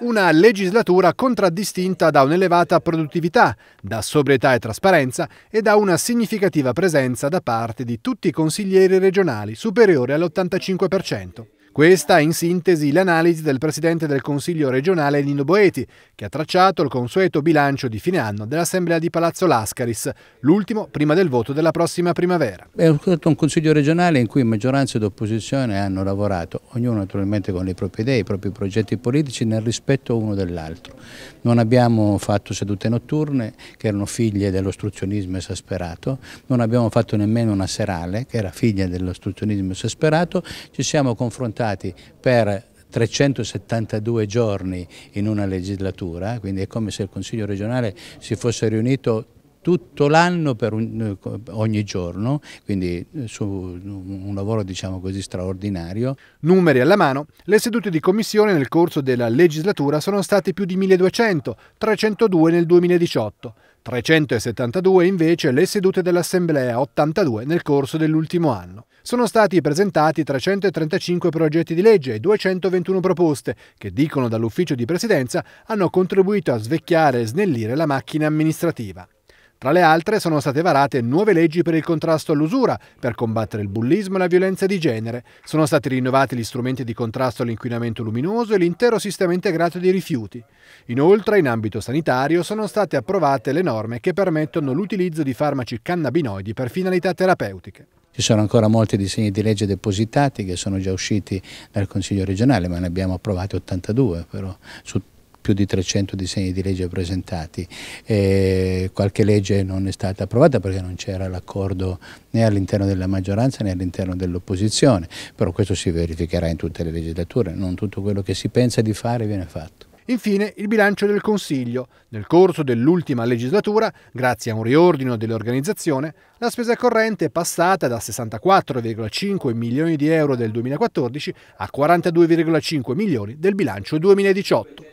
Una legislatura contraddistinta da un'elevata produttività, da sobrietà e trasparenza e da una significativa presenza da parte di tutti i consiglieri regionali, superiore all'85%. Questa in sintesi l'analisi del Presidente del Consiglio regionale Nino Boeti, che ha tracciato il consueto bilancio di fine anno dell'Assemblea di Palazzo Lascaris, l'ultimo prima del voto della prossima primavera. È stato un Consiglio regionale in cui maggioranza ed opposizione hanno lavorato, ognuno naturalmente con le proprie idee, i propri progetti politici nel rispetto uno dell'altro. Non abbiamo fatto sedute notturne che erano figlie dell'ostruzionismo esasperato, non abbiamo fatto nemmeno una serale che era figlia dell'ostruzionismo esasperato, ci siamo confrontati stati per 372 giorni in una legislatura, quindi è come se il Consiglio regionale si fosse riunito tutto l'anno per un, eh, ogni giorno, quindi eh, su un lavoro diciamo così straordinario. Numeri alla mano, le sedute di commissione nel corso della legislatura sono state più di 1200, 302 nel 2018. 372 invece le sedute dell'Assemblea, 82 nel corso dell'ultimo anno. Sono stati presentati 335 progetti di legge e 221 proposte che, dicono dall'ufficio di presidenza, hanno contribuito a svecchiare e snellire la macchina amministrativa. Tra le altre sono state varate nuove leggi per il contrasto all'usura, per combattere il bullismo e la violenza di genere. Sono stati rinnovati gli strumenti di contrasto all'inquinamento luminoso e l'intero sistema integrato di rifiuti. Inoltre, in ambito sanitario, sono state approvate le norme che permettono l'utilizzo di farmaci cannabinoidi per finalità terapeutiche. Ci sono ancora molti disegni di legge depositati che sono già usciti dal Consiglio regionale, ma ne abbiamo approvati 82 però, su tutti più di 300 disegni di legge presentati, eh, qualche legge non è stata approvata perché non c'era l'accordo né all'interno della maggioranza né all'interno dell'opposizione, però questo si verificherà in tutte le legislature, non tutto quello che si pensa di fare viene fatto. Infine il bilancio del Consiglio. Nel corso dell'ultima legislatura, grazie a un riordino dell'organizzazione, la spesa corrente è passata da 64,5 milioni di euro del 2014 a 42,5 milioni del bilancio 2018.